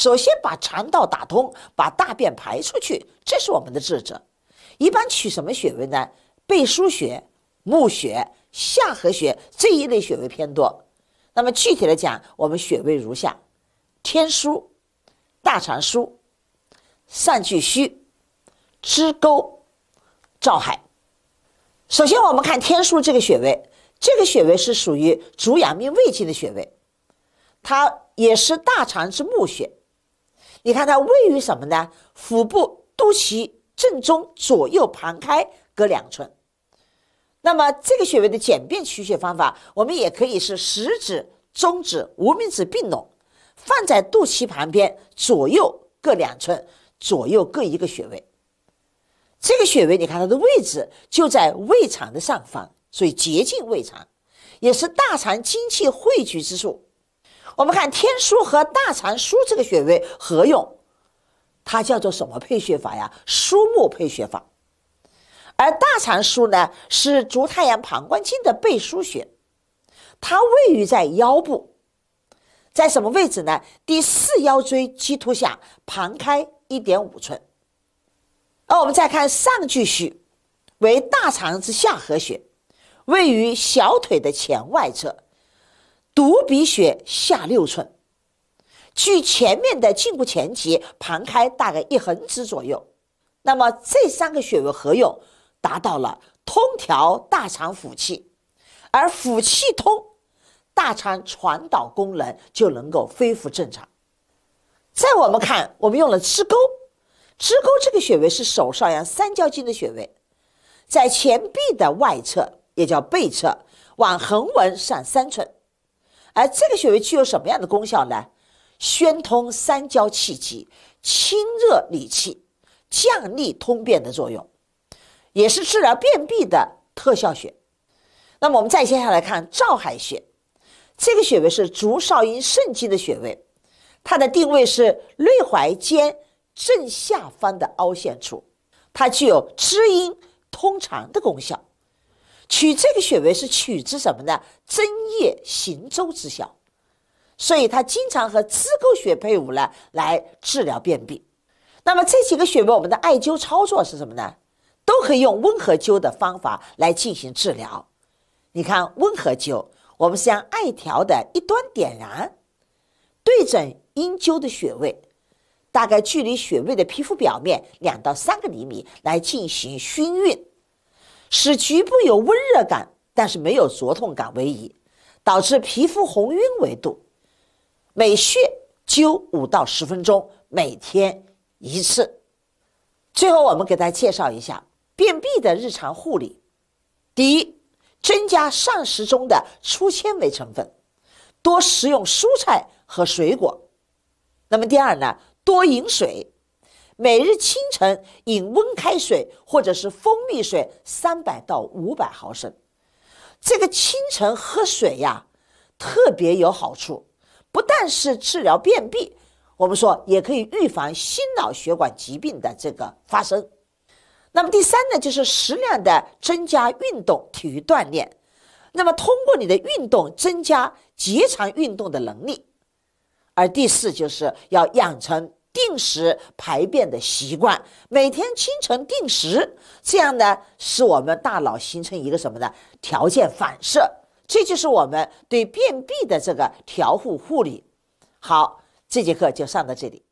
首先把肠道打通，把大便排出去，这是我们的治者。一般取什么穴位呢？背腧穴、募穴、下合穴这一类穴位偏多。那么具体来讲，我们穴位如下：天枢、大肠俞、散巨虚、支沟、照海。首先我们看天枢这个穴位，这个穴位是属于主养命胃经的穴位，它也是大肠之募穴。你看它位于什么呢？腹部肚脐正中，左右旁开各两寸。那么这个穴位的简便取穴方法，我们也可以是食指、中指、无名指并拢，放在肚脐旁边，左右各两寸，左右各一个穴位。这个穴位，你看它的位置就在胃肠的上方，所以接近胃肠，也是大肠精气汇聚之处。我们看天枢和大肠俞这个穴位合用，它叫做什么配穴法呀？枢木配穴法。而大肠俞呢，是足太阳膀胱经的背腧穴，它位于在腰部，在什么位置呢？第四腰椎棘突下旁开一点五寸。而我们再看上巨虚，为大肠之下合穴，位于小腿的前外侧。足鼻血下六寸，距前面的胫骨前棘旁开大概一横指左右。那么这三个穴位合用，达到了通调大肠腑气，而腑气通，大肠传导功能就能够恢复正常。再我们看，我们用了支沟，支沟这个穴位是手少阳三焦经的穴位，在前臂的外侧，也叫背侧，往横纹上三寸。而这个穴位具有什么样的功效呢？宣通三焦气机、清热理气、降利通便的作用，也是治疗便秘的特效穴。那么我们再接下来看照海穴，这个穴位是足少阴肾经的穴位，它的定位是内踝尖正下方的凹陷处，它具有滋阴通肠的功效。取这个穴位是取自什么呢？针叶行舟之效，所以它经常和支沟穴配伍呢，来治疗便秘。那么这几个穴位，我们的艾灸操作是什么呢？都可以用温和灸的方法来进行治疗。你看，温和灸，我们是将艾条的一端点燃，对准阴灸的穴位，大概距离穴位的皮肤表面两到三个厘米来进行熏熨。使局部有温热感，但是没有灼痛感为宜，导致皮肤红晕为度。每穴灸五到十分钟，每天一次。最后，我们给大家介绍一下便秘的日常护理：第一，增加膳食中的粗纤维成分，多食用蔬菜和水果；那么第二呢，多饮水。每日清晨饮温开水或者是蜂蜜水三百到五百毫升。这个清晨喝水呀，特别有好处，不但是治疗便秘，我们说也可以预防心脑血管疾病的这个发生。那么第三呢，就是适量的增加运动、体育锻炼。那么通过你的运动，增加结肠运动的能力。而第四，就是要养成。定时排便的习惯，每天清晨定时，这样呢，使我们大脑形成一个什么呢？条件反射。这就是我们对便秘的这个调护护理。好，这节课就上到这里。